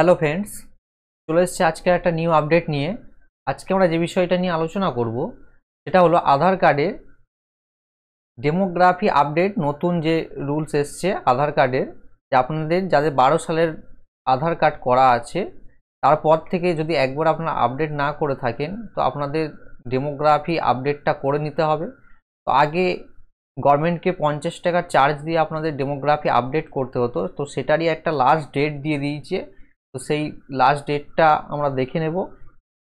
hello friends চলে এসছে আজকে একটা নিউ আপডেট নিয়ে আজকে আমরা যে বিষয়টা নিয়ে আলোচনা করব সেটা হলো আধার কার্ডের ডেমোগ্রাফি আপডেট নতুন যে রুলস এসছে আধার কার্ডের যে আপনাদের যাদের বারো সালের আধার কার্ড করা আছে তারপর থেকে যদি একবার আপনারা আপডেট না করে থাকেন তো আপনাদের ডেমোগ্রাফি আপডেটটা করে নিতে হবে তো আগে গভর্নমেন্টকে পঞ্চাশ টাকা চার্জ দিয়ে আপনাদের ডেমোগ্রাফি আপডেট করতে হতো তো সেটারই একটা লাস্ট ডেট দিয়ে দিয়েছে তো সেই লাস্ট ডেটটা আমরা দেখে নেব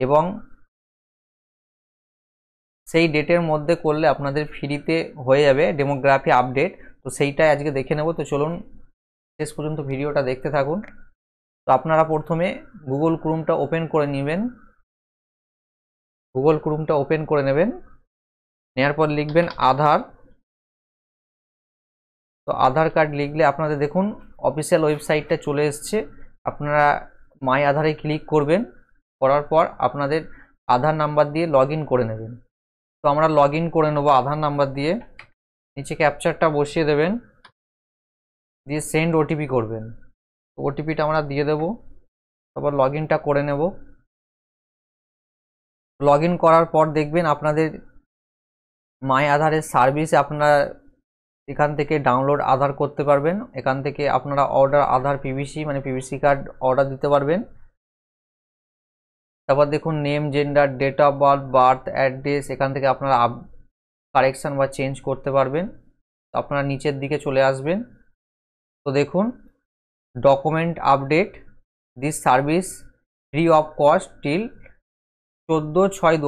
এবং সেই ডেটের মধ্যে করলে আপনাদের ফ্রিতে হয়ে যাবে ডেমোগ্রাফি আপডেট তো সেইটাই আজকে দেখে নেব তো চলুন শেষ পর্যন্ত ভিডিওটা দেখতে থাকুন তো আপনারা প্রথমে গুগল ক্রুমটা ওপেন করে নেবেন গুগল ক্রুমটা ওপেন করে নেবেন নেওয়ার পর লিখবেন আধার তো আধার কার্ড লিখলে আপনাদের দেখুন অফিসিয়াল ওয়েবসাইটটা চলে এসছে আপনারা মাই আধারে ক্লিক করবেন করার পর আপনাদের আধার নাম্বার দিয়ে লগ করে নেবেন তো আমরা লগ করে নেবো আধার নাম্বার দিয়ে নিচে ক্যাপচারটা বসিয়ে দেবেন দিয়ে সেন্ড ওটিপি করবেন ওটিপিটা আমরা দিয়ে দেব তারপর লগ করে নেব লগ করার পর দেখবেন আপনাদের মাই আধারের সার্ভিস আপনারা এখান থেকে ডাউনলোড আধার করতে পারবেন এখান থেকে আপনারা অর্ডার আধার পিভিসি মানে পিভিসি কার্ড অর্ডার দিতে পারবেন তারপর দেখুন name gender date of birth birth address এখান থেকে আপনারা কারেকশান বা চেঞ্জ করতে পারবেন আপনারা নিচের দিকে চলে আসবেন তো দেখুন document update this service free of cost till চোদ্দো ছয় দু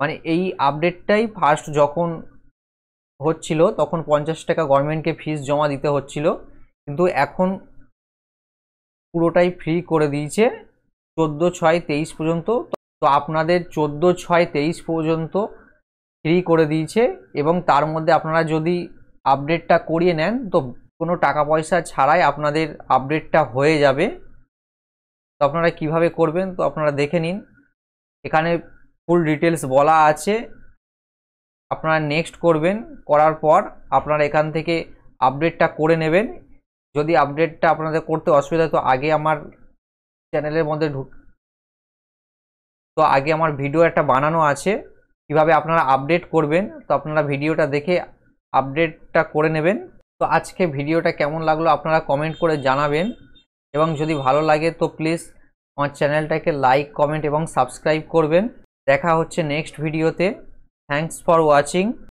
মানে এই আপডেটটাই ফার্স্ট যখন হচ্ছিল তখন পঞ্চাশ টাকা গভর্নমেন্টকে ফিস জমা দিতে হচ্ছিল কিন্তু এখন পুরোটাই ফ্রি করে দিয়েছে চোদ্দো ছয় তেইশ পর্যন্ত তো আপনাদের চোদ্দো ছয় তেইশ পর্যন্ত ফ্রি করে দিয়েছে এবং তার মধ্যে আপনারা যদি আপডেটটা করিয়ে নেন তো কোনো টাকা পয়সা ছাড়াই আপনাদের আপডেটটা হয়ে যাবে তো আপনারা কিভাবে করবেন তো আপনারা দেখে নিন এখানে ফুল ডিটেলস বলা আছে আপনারা নেক্সট করবেন করার পর আপনারা এখান থেকে আপডেটটা করে নেবেন যদি আপডেটটা আপনাদের করতে অসুবিধা তো আগে আমার চ্যানেলের মধ্যে ঢুক তো আগে আমার ভিডিও একটা বানানো আছে কিভাবে আপনারা আপডেট করবেন তো আপনারা ভিডিওটা দেখে আপডেটটা করে নেবেন তো আজকে ভিডিওটা কেমন লাগলো আপনারা কমেন্ট করে জানাবেন এবং যদি ভালো লাগে তো প্লিজ আমার চ্যানেলটাকে লাইক কমেন্ট এবং সাবস্ক্রাইব করবেন দেখা হচ্ছে নেক্সট ভিডিওতে thanks for watching